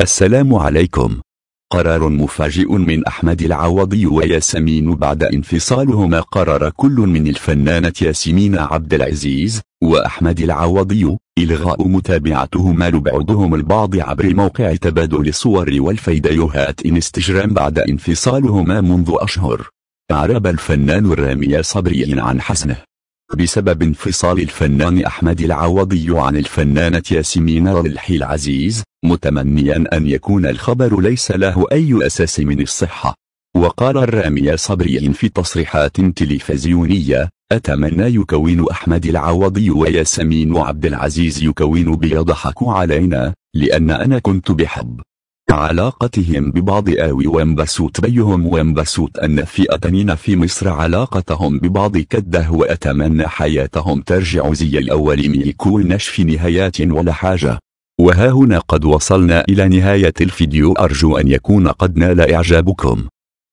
السلام عليكم قرار مفاجئ من أحمد العوضي وياسمين بعد انفصالهما قرر كل من الفنانة ياسمين عبد العزيز وأحمد العوضي إلغاء متابعتهما لبعضهم البعض عبر موقع تبادل الصور والفيديوهات انستجرام بعد انفصالهما منذ أشهر أعرب الفنان الرامي صبري عن حسنه بسبب انفصال الفنان أحمد العوضي عن الفنانة ياسمين رلحي العزيز متمنيا أن يكون الخبر ليس له أي أساس من الصحة وقال الرامي صبري في تصريحات تلفزيونية أتمنى يكون أحمد العوضي وياسمين عبد العزيز يكون بيضحك علينا لأن أنا كنت بحب علاقتهم ببعض آوي وانبسوت بيهم وانبسوت أن فئتين في مصر علاقتهم ببعض كده وأتمنى حياتهم ترجع زي الأول ميكو نشف نهايات ولا حاجة وها هنا قد وصلنا إلى نهاية الفيديو أرجو أن يكون قد نال إعجابكم